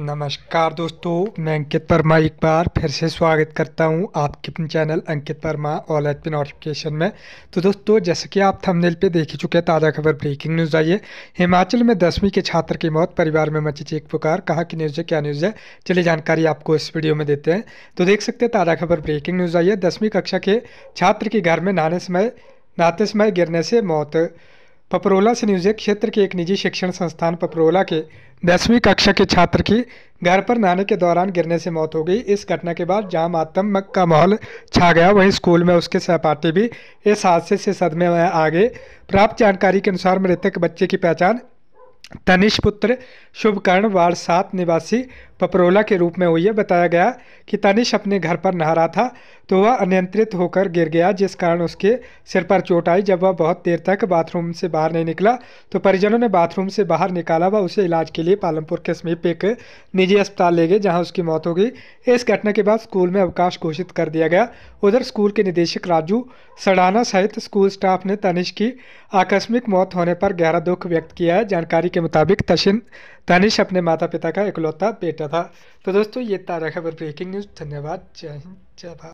नमस्कार दोस्तों मैं अंकित वर्मा एक बार फिर से स्वागत करता हूं आपके अपने चैनल अंकित वर्मा ऑल एट पी नोटिफिकेशन में तो दोस्तों जैसे कि आप थंबनेल पे देख ही चुके हैं ताज़ा खबर ब्रेकिंग न्यूज़ आई है हिमाचल में दसवीं के छात्र की मौत परिवार में मची चेक पुकार कहा कि न्यूज़ है क्या न्यूज़ है चलिए जानकारी आपको इस वीडियो में देते हैं तो देख सकते हैं ताज़ा खबर ब्रेकिंग न्यूज़ आई है दसवीं कक्षा के छात्र के घर में नहाने समय नहाते समय गिरने से मौत पपरोला से न्यूज़ क्षेत्र के एक निजी शिक्षण संस्थान पपरोला के दसवीं कक्षा के छात्र की घर पर नहाने के दौरान गिरने से मौत हो गई इस घटना के बाद जहां आतंक का माहौल छा गया वहीं स्कूल में उसके सहपाठी भी इस हादसे से सदमे में आ गए प्राप्त जानकारी के अनुसार मृतक बच्चे की पहचान तनिष पुत्र शुभकर्ण वार्ड सात निवासी पपरोला के रूप में हुई है बताया गया कि तनिष अपने घर पर नहा रहा था तो वह अनियंत्रित होकर गिर गया जिस कारण उसके सिर पर चोट आई जब वह बहुत देर तक बाथरूम से बाहर नहीं निकला तो परिजनों ने बाथरूम से बाहर निकाला व उसे इलाज के लिए पालमपुर के समीप एक निजी अस्पताल ले गए जहाँ उसकी मौत हो गई इस घटना के बाद स्कूल में अवकाश घोषित कर दिया गया उधर स्कूल के निदेशक राजू सड़ाना सहित स्कूल स्टाफ ने तनिष की आकस्मिक मौत होने पर गहरा दुख व्यक्त किया है जानकारी के मुताबिक तशिन तनिष अपने माता पिता का इकलौता बेटा था तो दोस्तों ये तारा खबर ब्रेकिंग न्यूज़ धन्यवाद जय हिंद जय भारत